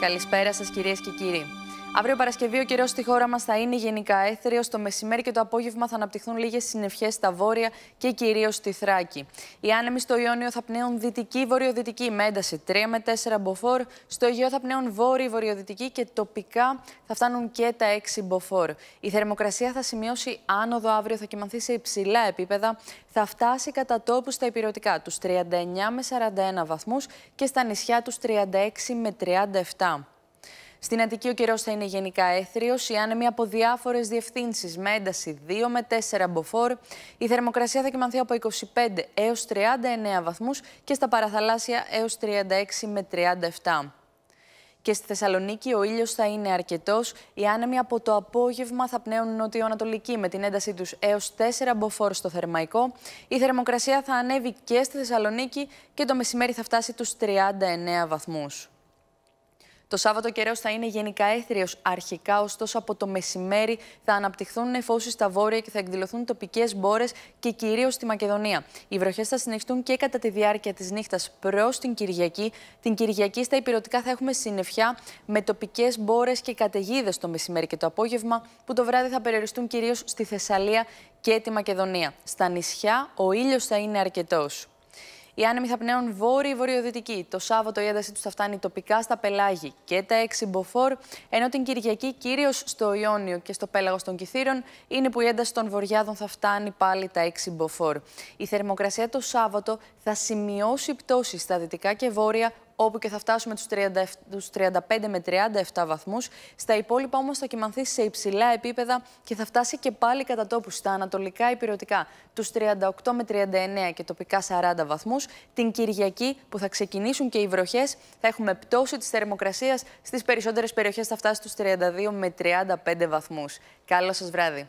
Καλησπέρα σας κυρίες και κύριοι. Αύριο Παρασκευή, ο καιρός στη χώρα μας θα είναι γενικά έθριο. Το μεσημέρι και το απόγευμα θα αναπτυχθούν λίγες συννεφιές στα βόρεια και κυρίως στη Θράκη. Οι άνεμοι στο Ιόνιο θα πνέουν δυτική-βορειοδυτική με ένταση 3 με 4 μποφόρ. Στο Αιγαίο θα πνέουν βόρειο-βορειοδυτική και τοπικά θα φτάνουν και τα 6 μποφόρ. Η θερμοκρασία θα σημειώσει άνοδο αύριο, θα κοιμανθεί σε υψηλά επίπεδα. Θα φτάσει κατά τόπους στα υπηρετικά τους 39 με 41 βαθμούς και στα νησιά τους 36 με 37. Στην Αττική ο καιρός θα είναι γενικά έθριος, οι άνεμοι από διάφορες διευθύνσεις με ένταση 2 με 4 μποφόρ. Η θερμοκρασία θα κοιμανθεί από 25 έω 39 βαθμούς και στα παραθαλάσσια έως 36 με 37. Και στη Θεσσαλονίκη ο ήλιος θα είναι αρκετός, Οι άνεμοι από το απόγευμα θα πνέουν νοτιοανατολική με την έντασή τους έως 4 μποφόρ στο θερμαϊκό. Η θερμοκρασία θα ανέβει και στη Θεσσαλονίκη και το μεσημέρι θα φτάσει τους 39 βαθμούς. Το Σάββατο καιρό θα είναι γενικά έθριος αρχικά, ωστόσο από το μεσημέρι θα αναπτυχθούν νεφώσεις στα βόρεια και θα εκδηλωθούν τοπικές μπόρες και κυρίως στη Μακεδονία. Οι βροχές θα συνεχιστούν και κατά τη διάρκεια της νύχτας προς την Κυριακή. Την Κυριακή στα υπηρετικά θα έχουμε συννεφιά με τοπικές μπόρες και καταιγίδες το μεσημέρι και το απόγευμα, που το βράδυ θα περιοριστούν κυρίως στη Θεσσαλία και τη Μακεδονία. Στα νησιά ο ήλιος θα είναι αρκετός. Οι άνεμοι θα πνέουν βόρειο-βορειοδυτική. Το Σάββατο η ένταση τους θα φτάνει τοπικά στα Πελάγη και τα έξι Μποφόρ, ενώ την Κυριακή κυρίως στο Ιόνιο και στο Πέλαγο των Κυθύρων είναι που η ένταση των βοριάδων θα φτάνει πάλι τα έξι Μποφόρ. Η θερμοκρασία το Σάββατο θα σημειώσει πτώση στα δυτικά και βόρεια όπου και θα φτάσουμε τους, 35 με 37 βαθμούς. Στα υπόλοιπα όμως θα κοιμανθεί σε υψηλά επίπεδα και θα φτάσει και πάλι κατά τόπους στα ανατολικά υπηρετικά τους 38 με 39 και τοπικά 40 βαθμούς. Την Κυριακή που θα ξεκινήσουν και οι βροχές θα έχουμε πτώση της θερμοκρασίας. Στις περισσότερες περιοχές θα φτάσει στους 32 με 35 βαθμούς. Καλό σας βράδυ.